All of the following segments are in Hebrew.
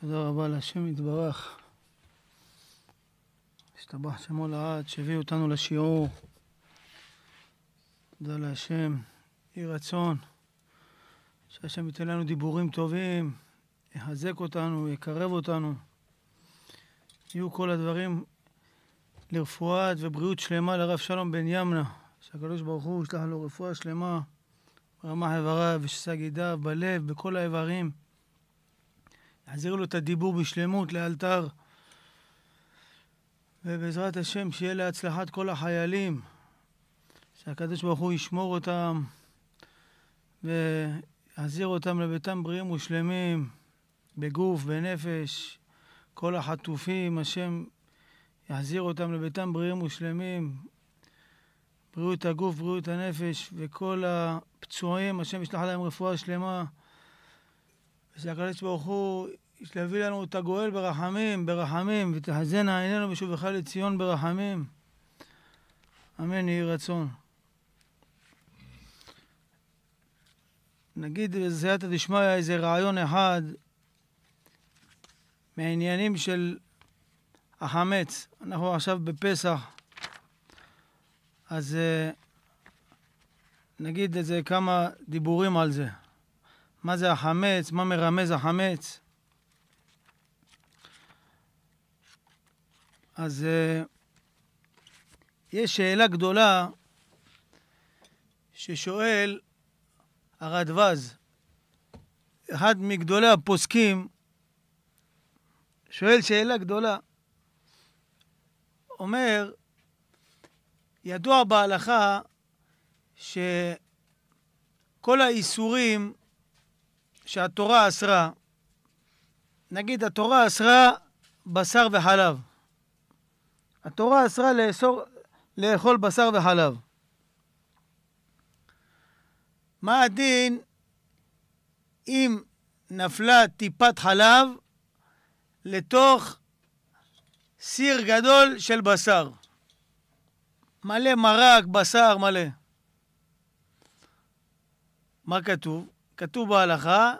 תודה רבה להשם יתברך. השתבח שמו לעד, שהביא אותנו לשיעור. תודה להשם. יהי רצון שהשם ייתן לנו דיבורים טובים, יחזק אותנו, יקרב אותנו. יהיו כל הדברים לרפואת ובריאות שלמה לרב שלום בן ימנה, שהקדוש ברוך הוא ישלח לו רפואה שלמה רמח איבריו, ושס"ה בלב, בכל האיברים. להחזיר לו את הדיבור בשלמות לאלתר. ובעזרת השם, שיהיה להצלחת כל החיילים, שהקדוש ברוך הוא ישמור אותם ויחזיר אותם לביתם בריאים ושלמים, בגוף, בנפש. כל החטופים, השם יחזיר אותם לביתם בריאים ושלמים. בריאות הגוף, בריאות הנפש, וכל הפצועים, השם ישלח להם רפואה שלמה. ושהקדוש ברוך הוא להביא לנו את הגואל ברחמים, ברחמים, ותחזינה עינינו בשובך לציון ברחמים. אמן יהי רצון. נגיד בסייעתא דשמיא איזה רעיון אחד מהעניינים של החמץ. אנחנו עכשיו בפסח, אז אה, נגיד איזה כמה דיבורים על זה. מה זה החמץ, מה מרמז החמץ. אז אה, יש שאלה גדולה ששואל הרדווז, אחד מגדולי הפוסקים, שואל שאלה גדולה. אומר, ידוע בהלכה שכל האיסורים שהתורה אסרה, נגיד התורה אסרה בשר וחלב. התורה אסרה לאסור, לאכול בשר וחלב. מה הדין אם נפלה טיפת חלב לתוך סיר גדול של בשר? מלא מרק, בשר מלא. מה כתוב? כתוב בהלכה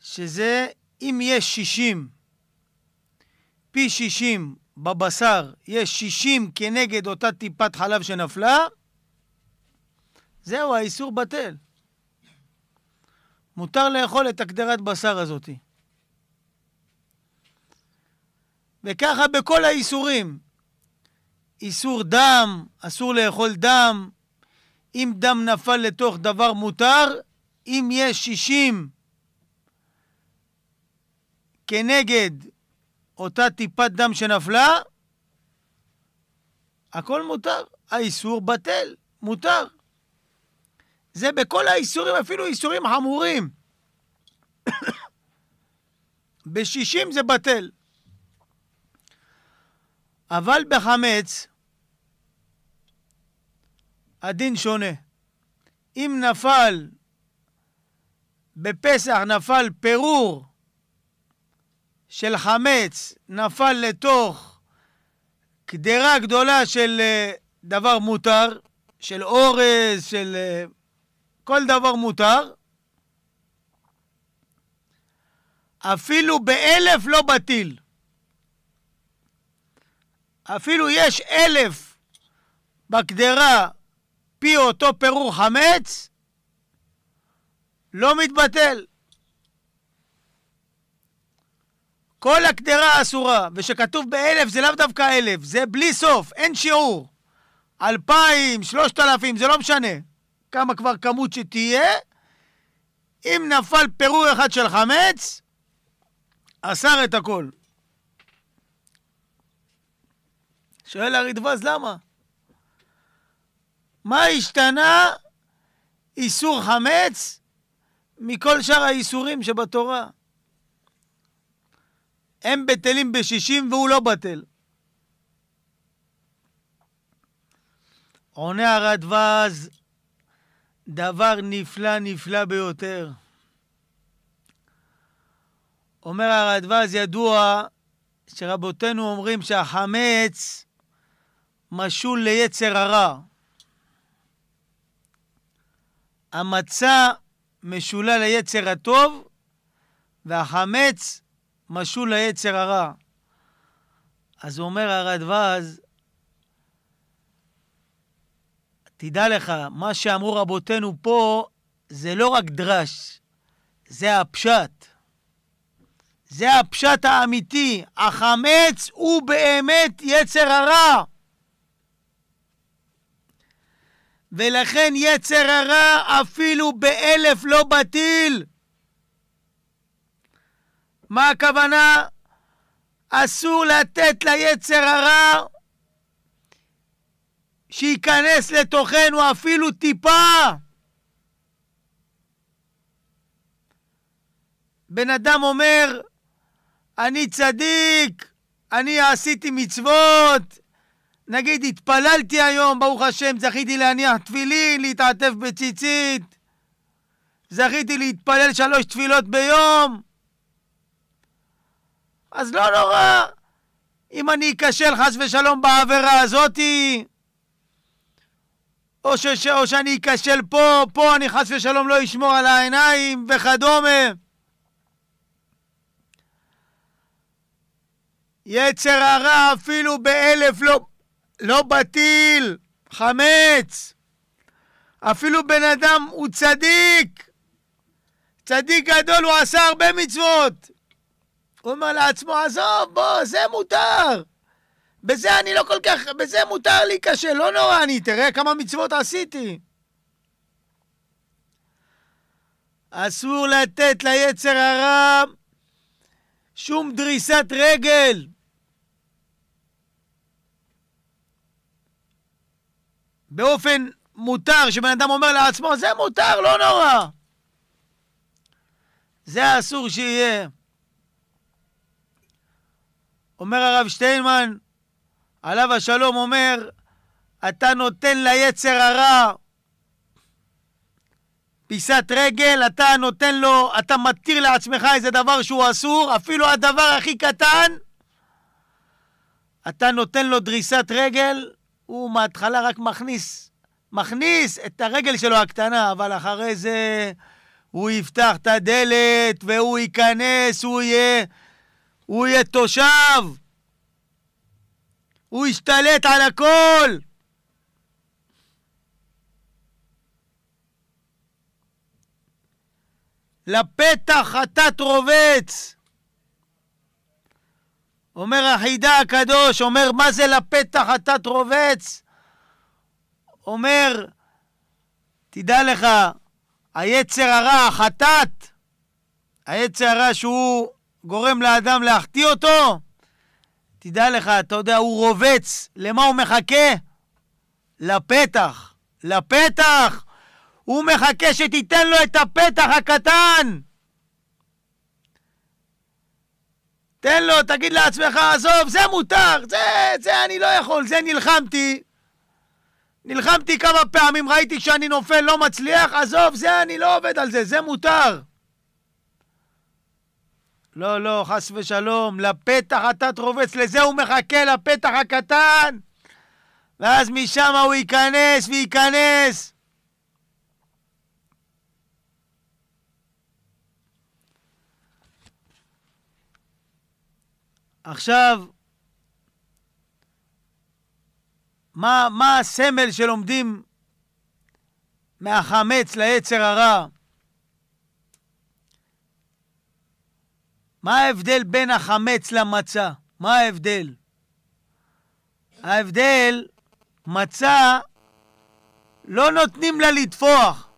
שזה אם יש 60, פי 60 בבשר יש 60 כנגד אותה טיפת חלב שנפלה, זהו, האיסור בטל. מותר לאכול את הקדרת בשר הזאת. וככה בכל האיסורים. איסור דם, אסור לאכול דם. אם דם נפל לתוך דבר מותר, אם יש 60 כנגד אותה טיפת דם שנפלה, הכל מותר. האיסור בטל, מותר. זה בכל האיסורים, אפילו איסורים חמורים. בשישים זה בטל. אבל בחמץ הדין שונה. אם נפל בפסח נפל פירור של חמץ, נפל לתוך קדרה גדולה של אה, דבר מותר, של אורז, של אה, כל דבר מותר, אפילו באלף לא בטיל. אפילו יש אלף בקדרה פי אותו פירור חמץ, לא מתבטל. כל הקדרה אסורה, ושכתוב באלף זה לאו דווקא אלף, זה בלי סוף, אין שיעור. אלפיים, שלושת אלפים, זה לא משנה. כמה כבר כמות שתהיה, אם נפל פירור אחד של חמץ, אסר את הכל. שואל הרדווז למה? מה השתנה איסור חמץ מכל שאר האיסורים שבתורה. הם בטלים בשישים והוא לא בטל. עונה הרדווז, דבר נפלא נפלא ביותר. אומר הרדווז, ידוע שרבותינו אומרים שהחמץ משול ליצר הרע. המצה משולה ליצר הטוב, והחמץ משול ליצר הרע. אז אומר הרדווז, תדע לך, מה שאמרו רבותינו פה זה לא רק דרש, זה הפשט. זה הפשט האמיתי. החמץ הוא באמת יצר הרע. ולכן יצר הרע אפילו באלף לא בטיל. מה הכוונה? אסור לתת ליצר הרע שייכנס לתוכנו אפילו טיפה. בן אדם אומר, אני צדיק, אני עשיתי מצוות, נגיד, התפללתי היום, ברוך השם, זכיתי להניח תפילין, להתעטף בציצית, זכיתי להתפלל שלוש תפילות ביום, אז לא נורא. אם אני אכשל חס ושלום בעבירה הזאתי, או, או שאני אכשל פה, פה אני חס ושלום לא אשמור על העיניים וכדומה. יצר הרע אפילו באלף לא, לא בטיל, חמץ. אפילו בן אדם הוא צדיק. צדיק גדול, הוא עשה הרבה מצוות. הוא אומר לעצמו, עזוב, בוא, זה מותר. בזה אני לא כל כך, בזה מותר לי קשה, לא נורא, אני, תראה כמה מצוות עשיתי. אסור לתת ליצר הרע שום דריסת רגל. באופן מותר, שבן אדם אומר לעצמו, זה מותר, לא נורא. זה אסור שיהיה. אומר הרב שטיינמן, עליו השלום אומר, אתה נותן ליצר הרע פיסת רגל, אתה נותן לו, אתה מתיר לעצמך איזה דבר שהוא אסור, אפילו הדבר הכי קטן, אתה נותן לו דריסת רגל, הוא מההתחלה רק מכניס, מכניס את הרגל שלו הקטנה, אבל אחרי זה הוא יפתח את הדלת והוא ייכנס, הוא יהיה, הוא יהיה תושב. הוא ישתלט על הכל! לפתח חטאת רובץ! אומר החידה הקדוש, אומר, מה זה לפתח התת רובץ? אומר, תדע לך, היצר הרע, החטאת, היצר הרע שהוא גורם לאדם להחטיא אותו, תדע לך, אתה יודע, הוא רובץ, למה הוא מחכה? לפתח, לפתח! הוא מחכה שתיתן לו את הפתח הקטן! תן לו, תגיד לעצמך, עזוב, זה מותר, זה, זה אני לא יכול, זה נלחמתי. נלחמתי כמה פעמים, ראיתי שאני נופל, לא מצליח, עזוב, זה אני לא עובד על זה, זה מותר. לא, לא, חס ושלום, לפתח אתה תרובץ, לזה הוא מחכה, לפתח הקטן. ואז משם הוא ייכנס וייכנס. עכשיו, מה, מה הסמל שלומדים מהחמץ ליצר הרע? מה ההבדל בין החמץ למצה? מה ההבדל? ההבדל, מצה, לא נותנים לה לטפוח.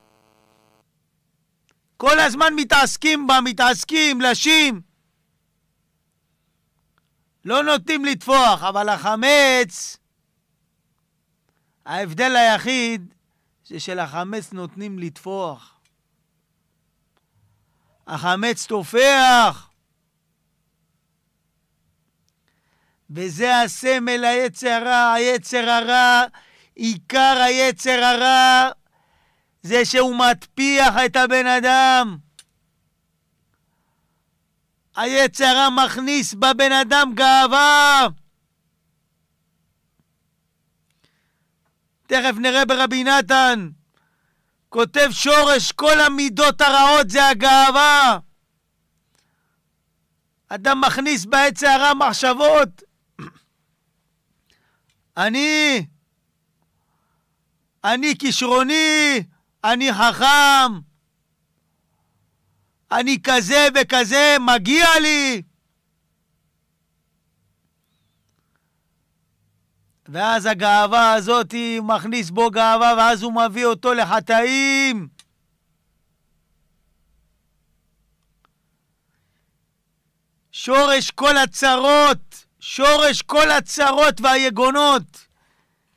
כל הזמן מתעסקים בה, מתעסקים, לשים. לא נוטים לטפוח, אבל החמץ, ההבדל היחיד זה שלחמץ נותנים לטפוח. החמץ טופח. וזה הסמל היצר הרע, היצר הרע, עיקר היצר הרע זה שהוא מטפיח את הבן אדם. היצר המכניס בבן אדם גאווה. תכף נראה ברבי נתן. כותב שורש כל המידות הרעות זה הגאווה. אדם מכניס בעץ הערה מחשבות. אני, אני כישרוני, אני חכם, אני כזה וכזה, מגיע לי. ואז הגאווה הזאת היא מכניס בו גאווה, ואז הוא מביא אותו לחטאים. שורש כל הצרות, שורש כל הצרות והיגונות,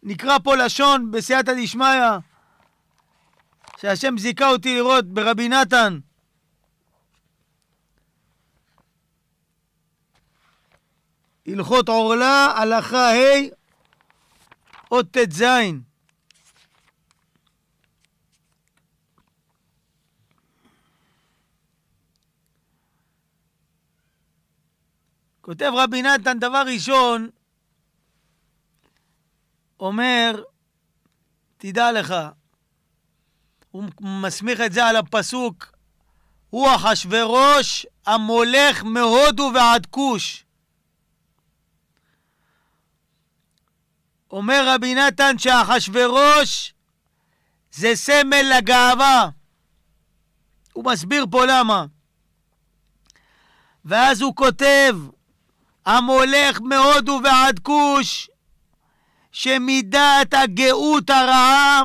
נקרא פה לשון בסייעתא דשמיא, שהשם זיכה אותי לראות ברבי נתן. הלכות עורלה, הלכה ה', אות ט"ז. כותב רבי נתן, דבר ראשון, אומר, תדע לך, הוא מסמיך את זה על הפסוק, הוא אחשורוש המולך מהודו ועד כוש. אומר רבי נתן שאחשורוש זה סמל לגאווה. הוא מסביר פה למה. ואז הוא כותב, המולך מהודו ועד כוש, שמידת הגאות הרעה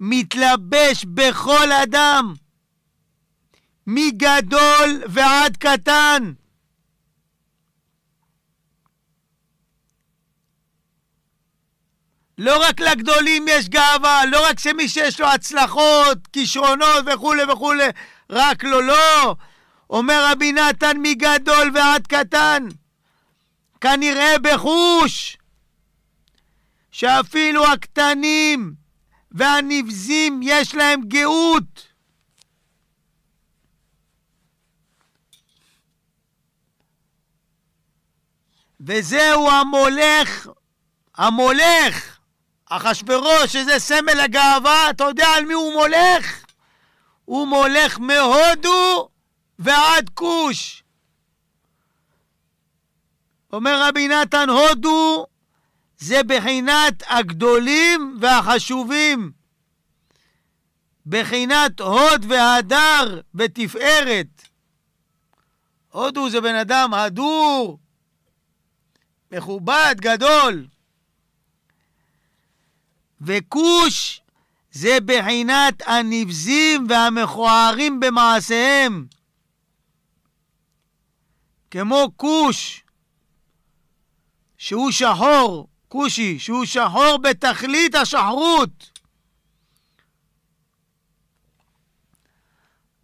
מתלבש בכל אדם, מגדול ועד קטן. לא רק לגדולים יש גאווה, לא רק שמי שיש לו הצלחות, כישרונות וכולי וכולי, רק לו לא. אומר רבי נתן מגדול ועד קטן, כנראה בחוש שאפילו הקטנים והנבזים יש להם גאות. וזהו המולך, המולך אחשוורוש, שזה סמל הגאווה, אתה יודע על מי הוא מולך? הוא מולך מהודו ועד כוש. אומר רבי נתן, הודו זה בחינת הגדולים והחשובים. בחינת הוד והדר ותפארת. הודו זה בן אדם הדור, מכובד, גדול. וכוש זה בחינת הנבזים והמכוערים במעשיהם. כמו כוש, שהוא שחור, כושי, שהוא שחור בתכלית השחרות.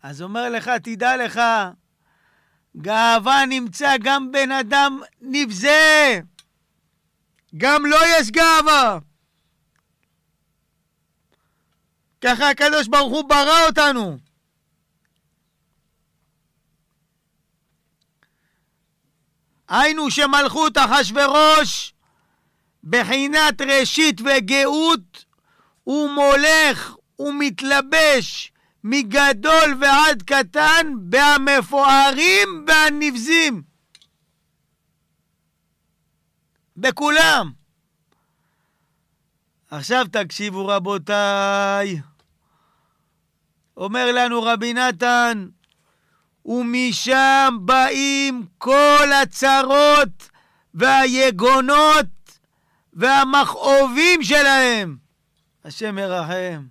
אז אומר לך, תדע לך, גאווה נמצא גם בן אדם נבזה. גם לו לא יש גאווה. ככה הקדוש ברוך הוא ברא אותנו. היינו שמלכות אחשורוש בחינת ראשית וגאות הוא מולך ומתלבש מגדול ועד קטן במפוארים והנבזים. בכולם. עכשיו תקשיבו רבותיי. אומר לנו רבי נתן, ומשם באים כל הצרות והיגונות והמכאובים שלהם. השם ירחם.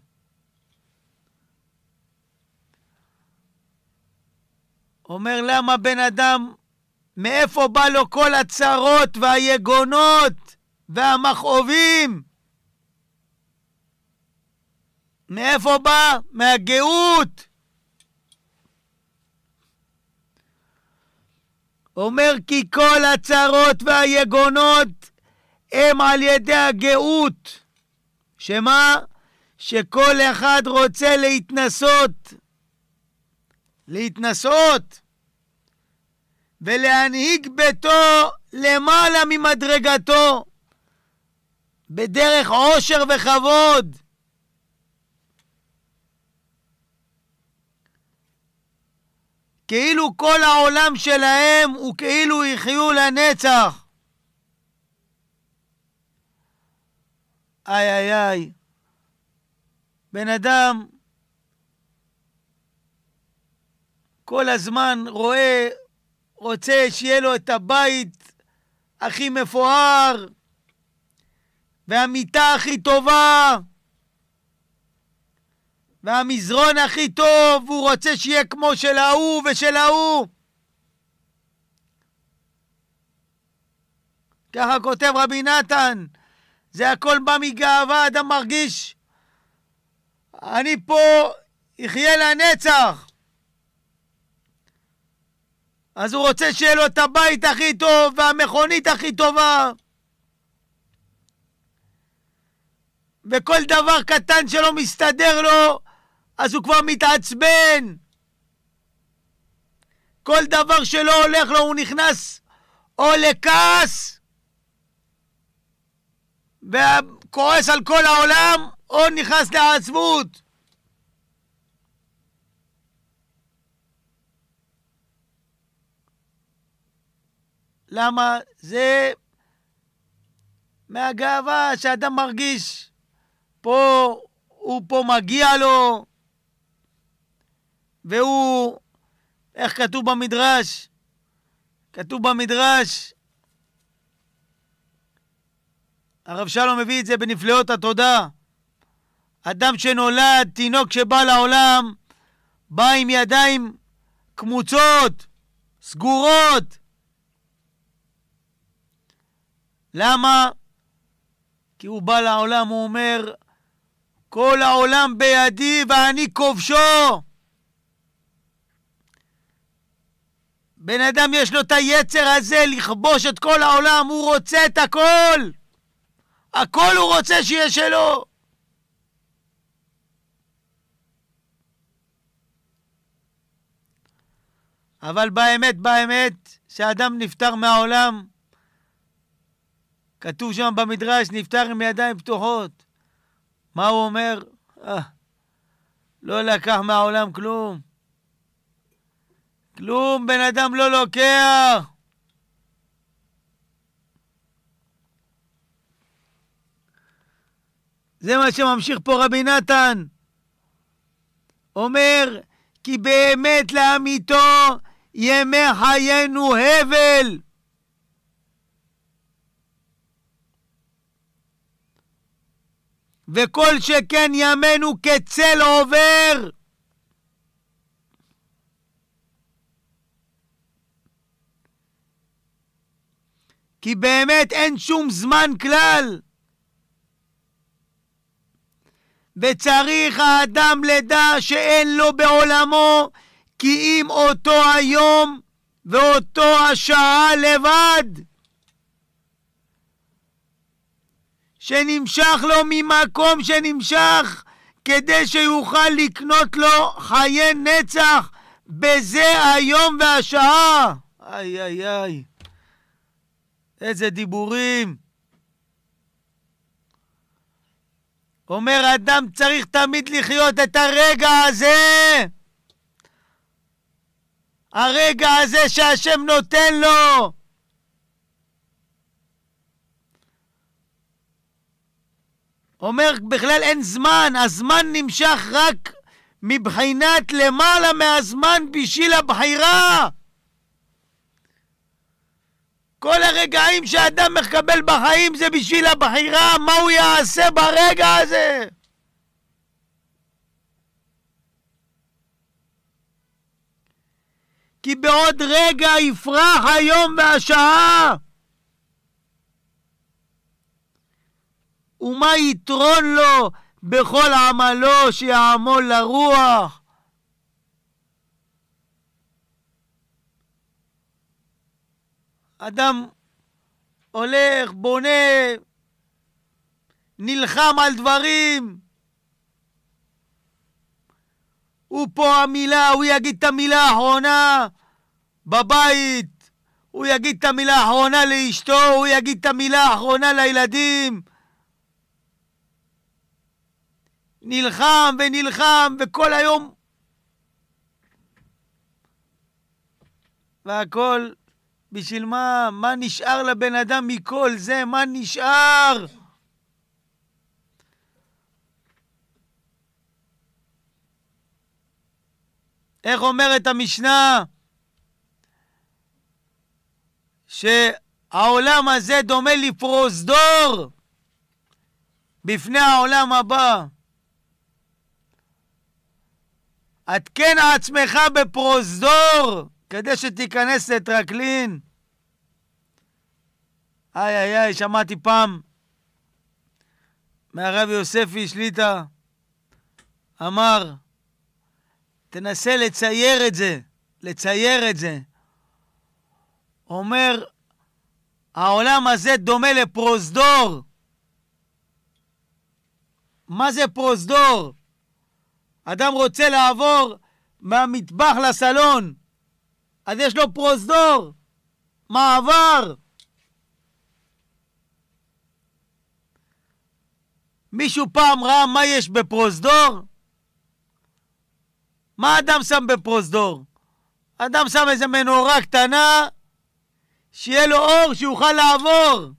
אומר למה בן אדם, מאיפה בא לו כל הצרות והיגונות והמכאובים? מאיפה בא? מהגאות. אומר כי כל הצרות והיגונות הם על ידי הגאות. שמה? שכל אחד רוצה להתנסות. להתנסות. ולהנהיג ביתו למעלה ממדרגתו, בדרך עושר וכבוד. כאילו כל העולם שלהם הוא כאילו יחיו לנצח. איי איי איי, בן אדם כל הזמן רואה, רוצה שיהיה לו את הבית הכי מפואר והמיטה הכי טובה. והמזרון הכי טוב, הוא רוצה שיהיה כמו של ההוא ושל ההוא. ככה כותב רבי נתן, זה הכל בא מגאווה, אדם מרגיש, אני פה אחיה לנצח. אז הוא רוצה שיהיה לו את הבית הכי טוב והמכונית הכי טובה. וכל דבר קטן שלא מסתדר לו, אז הוא כבר מתעצבן. כל דבר שלא הולך לו, הוא נכנס או לכעס, וכועס על כל העולם, או נכנס לעצבות. למה? זה מהגאווה שאדם מרגיש. פה, הוא פה מגיע לו, והוא, איך כתוב במדרש? כתוב במדרש, הרב שלום מביא את זה בנפלאות התודה. אדם שנולד, תינוק שבא לעולם, בא עם ידיים קמוצות, סגורות. למה? כי הוא בא לעולם, הוא אומר, כל העולם בידי ואני כובשו. בן אדם יש לו את היצר הזה לכבוש את כל העולם, הוא רוצה את הכל! הכל הוא רוצה שיהיה שלו! אבל באמת, באמת, כשאדם נפטר מהעולם, כתוב שם במדרש, נפטר עם ידיים פתוחות. מה הוא אומר? אה, לא לקח מהעולם כלום. כלום בן אדם לא לוקח. זה מה שממשיך פה רבי נתן. אומר, כי באמת לאמיתו ימי חיינו הבל. וכל שכן ימינו כצל עובר. כי באמת אין שום זמן כלל. וצריך האדם לדע שאין לו בעולמו כי אם אותו היום ואותו השעה לבד, שנמשך לו ממקום שנמשך, כדי שיוכל לקנות לו חיי נצח בזה היום והשעה. איי איי איי. איזה דיבורים. אומר, אדם צריך תמיד לחיות את הרגע הזה. הרגע הזה שהשם נותן לו. אומר, בכלל אין זמן, הזמן נמשך רק מבחינת למעלה מהזמן בשביל הבחירה. כל הרגעים שאדם מקבל בחיים זה בשביל הבחירה, מה הוא יעשה ברגע הזה? כי בעוד רגע יפרח היום והשעה. ומה יתרון לו בכל עמלו שיעמול לרוח? אדם הולך, בונה, נלחם על דברים. הוא פה המילה, הוא יגיד את המילה האחרונה בבית, הוא יגיד את המילה האחרונה לאשתו, הוא יגיד את המילה האחרונה לילדים. נלחם ונלחם, וכל היום... והכל בשביל מה? מה נשאר לבן אדם מכל זה? מה נשאר? איך אומרת המשנה? שהעולם הזה דומה לפרוזדור בפני העולם הבא. התקן עצמך בפרוזדור כדי שתיכנס לטרקלין. איי איי איי, שמעתי פעם מהרב יוספי שליטא, אמר, תנסה לצייר את זה, לצייר את זה. אומר, העולם הזה דומה לפרוזדור. מה זה פרוזדור? אדם רוצה לעבור מהמטבח לסלון, אז יש לו פרוזדור, מעבר. מישהו פעם ראה מה יש בפרוזדור? מה אדם שם בפרוזדור? אדם שם איזה מנורה קטנה, שיהיה לו אור שיוכל לעבור.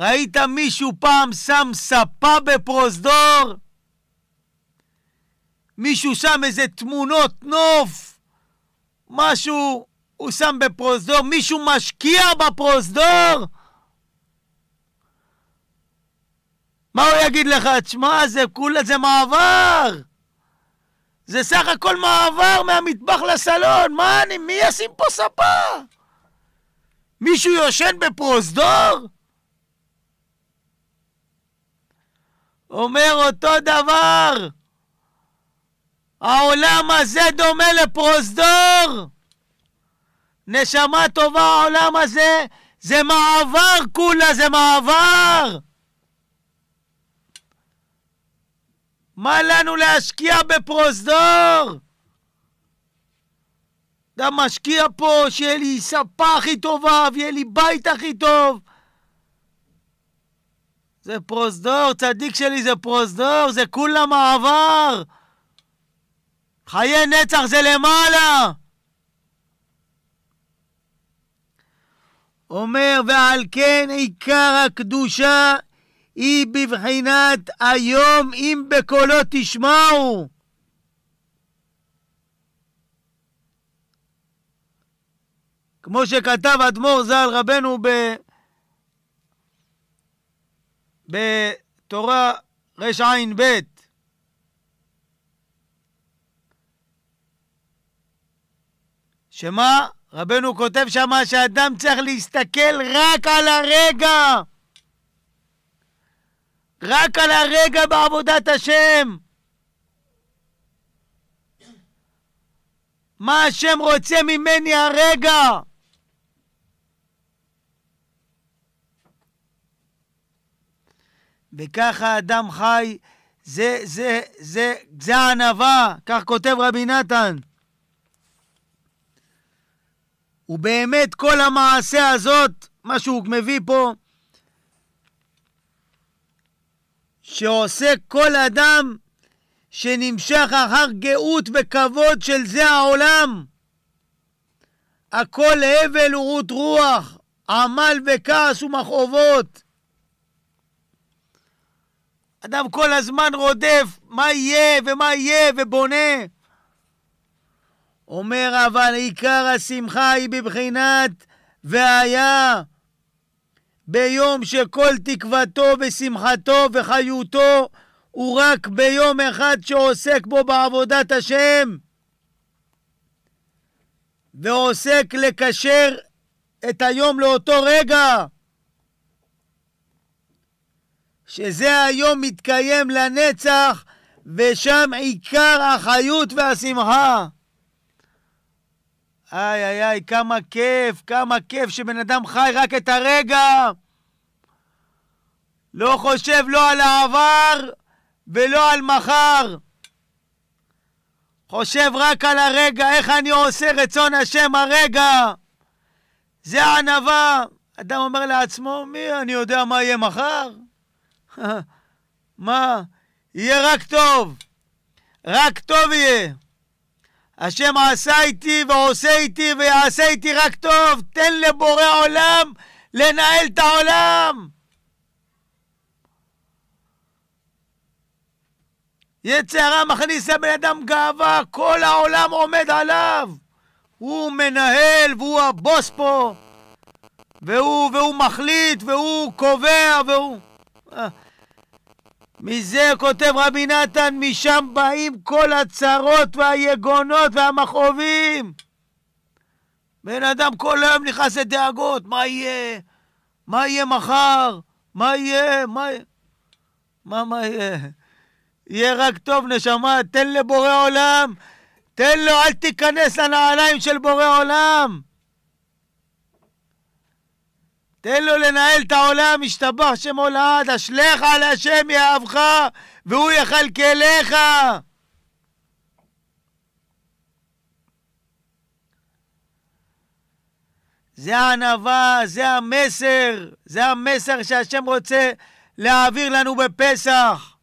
ראית מישהו פעם שם ספה בפרוזדור? מישהו שם איזה תמונות נוף? משהו הוא שם בפרוזדור, מישהו משקיע בפרוזדור? מה הוא יגיד לך? תשמע, זה כולה, זה מעבר. זה סך הכל מעבר מהמטבח לסלון. מה אני, מי ישים פה ספה? מישהו יושן בפרוזדור? אומר אותו דבר. העולם הזה דומה לפרוזדור. נשמה טובה, העולם הזה, זה מעבר כולה, זה מעבר! מה לנו להשקיע בפרוזדור? אתה משקיע פה שיהיה לי ספה הכי טובה, ויהיה לי בית הכי טוב. זה פרוזדור, צדיק שלי זה פרוזדור, זה כולה מעבר. חיי נצח זה למעלה. אומר, ועל כן עיקר הקדושה היא בבחינת היום אם בקולו תשמעו. כמו שכתב אדמו"ר ז"ל רבנו ב... בתורה רע"ב שמה? רבנו כותב שם שאדם צריך להסתכל רק על הרגע. רק על הרגע בעבודת השם. מה השם רוצה ממני הרגע? וככה אדם חי, זה, זה, זה, זה הענווה, כך כותב רבי נתן. ובאמת כל המעשה הזאת, מה שהוא מביא פה, שעושה כל אדם שנמשך אחר גאות וכבוד של זה העולם. הכל הבל ורות רוח, עמל וכעס ומכאובות. אדם כל הזמן רודף מה יהיה ומה יהיה ובונה. אומר אבל עיקר השמחה היא בבחינת והיה ביום שכל תקוותו ושמחתו וחיותו הוא רק ביום אחד שעוסק בו בעבודת השם ועוסק לקשר את היום לאותו רגע שזה היום מתקיים לנצח ושם עיקר החיות והשמחה איי, איי, איי, כמה כיף, כמה כיף שבן אדם חי רק את הרגע. לא חושב לא על העבר ולא על מחר. חושב רק על הרגע, איך אני עושה רצון השם הרגע. זה הענווה. אדם אומר לעצמו, מי אני יודע מה יהיה מחר? מה? יהיה רק טוב. רק טוב יהיה. השם עשה איתי ועושה איתי ויעשה איתי רק טוב, תן לבורא עולם לנהל את העולם. הרע מכניס לבן אדם גאווה, כל העולם עומד עליו. הוא מנהל והוא הבוס פה, והוא, והוא מחליט והוא קובע והוא... אה, מזה כותב רבי נתן, משם באים כל הצרות והיגונות והמכאובים. בן אדם כל היום נכנס לדאגות, מה יהיה? מה יהיה מחר? מה יהיה? מה מה, מה יהיה? יהיה רק טוב, נשמה, תן לבורא עולם, תן לו, אל תיכנס לנעליים של בורא עולם. תן לו לנהל את העולם, ישתבח שם עולד, אשליך על השם יאהבך, והוא יכלכלך. זה הענווה, זה המסר, זה המסר שהשם רוצה להעביר לנו בפסח.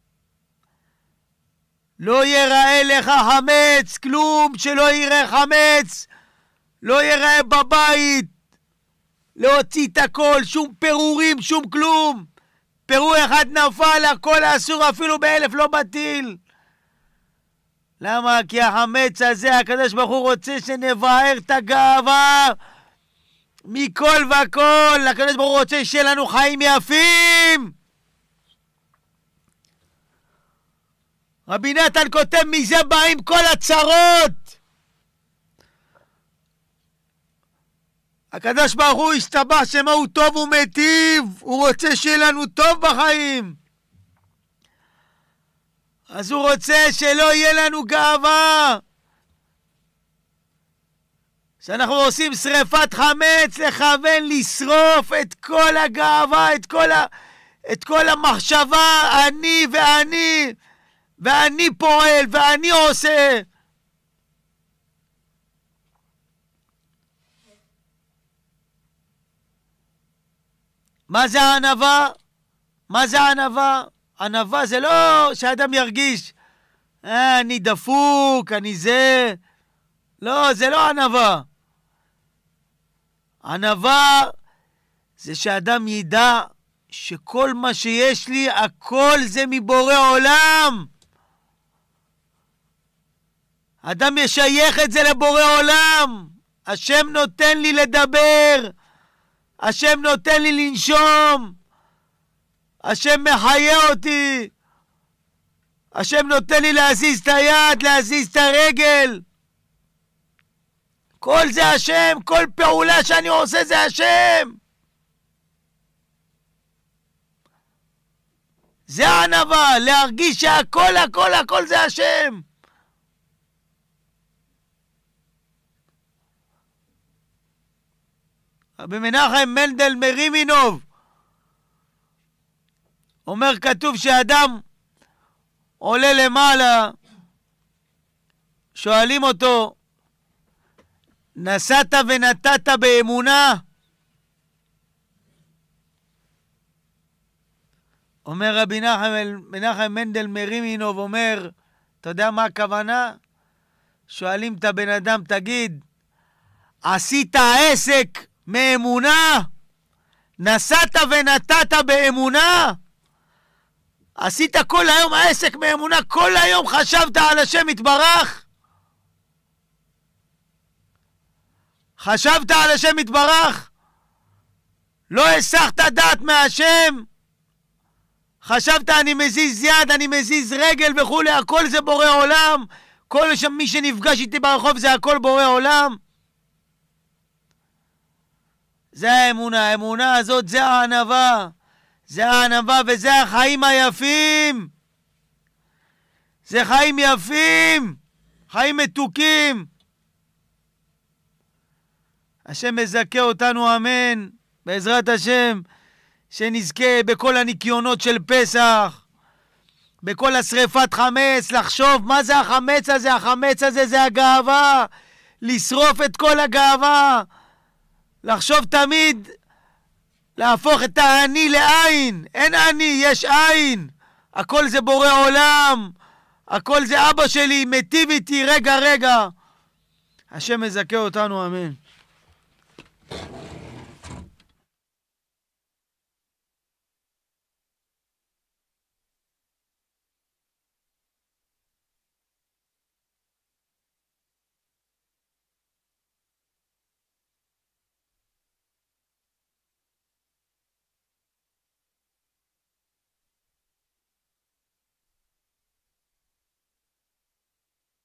לא ייראה לך חמץ, כלום שלא ייראה חמץ, לא ייראה בבית, להוציא את הכל, שום פירורים, שום כלום. פירור אחד נפל, הכל אסור אפילו באלף, לא בטיל. למה? כי החמץ הזה, הקדוש ברוך הוא רוצה שנבער את הגאווה מכל וכל. הקדוש ברוך הוא רוצה שיהיה לנו חיים יפים. רבי נתן כותב, מזה באים כל הצרות. הקדוש ברוך הוא השתבח שמה הוא טוב ומיטיב, הוא רוצה שיהיה לנו טוב בחיים. אז הוא רוצה שלא יהיה לנו גאווה. כשאנחנו עושים שריפת חמץ, לכוון לשרוף את כל הגאווה, את כל, ה... את כל המחשבה, אני ואני, ואני פועל ואני עושה. מה זה הענווה? מה זה הענווה? ענווה זה לא שאדם ירגיש, אה, אני דפוק, אני זה. לא, זה לא ענווה. ענווה זה שאדם ידע שכל מה שיש לי, הכל זה מבורא עולם. אדם ישייך את זה לבורא עולם. השם נותן לי לדבר, השם נותן לי לנשום, השם מחיה אותי, השם נותן לי להזיז את היד, להזיז את הרגל. כל זה השם, כל פעולה שאני עושה זה השם. זה הענווה, להרגיש שהכל הכל הכל זה השם. רבי מנחם מנדל מרימינוב, אומר כתוב שאדם עולה למעלה, שואלים אותו, נשאת ונתת באמונה? אומר רבי נחם, מנחם מנדל מרימינוב, אומר, אתה יודע מה הכוונה? שואלים את הבן אדם, תגיד, עשית עסק מאמונה? נסעת ונתת באמונה? עשית כל היום העסק מאמונה, כל היום חשבת על השם יתברך? חשבת על השם יתברך? לא הסחת דעת מהשם? חשבת אני מזיז יד, אני מזיז רגל וכולי, הכל זה בורא עולם? כל מי שנפגש איתי ברחוב זה הכל בורא עולם? זה האמונה, האמונה הזאת זה הענווה. זה הענווה וזה החיים היפים. זה חיים יפים, חיים מתוקים. השם מזכה אותנו, אמן, בעזרת השם, שנזכה בכל הניקיונות של פסח, בכל השרפת חמץ, לחשוב מה זה החמץ הזה, החמץ הזה זה הגאווה, לשרוף את כל הגאווה. לחשוב תמיד להפוך את האני לעין. אין אני, יש עין. הכל זה בורא עולם, הכל זה אבא שלי, מיטיב איתי, רגע, רגע. השם מזכה אותנו, אמן.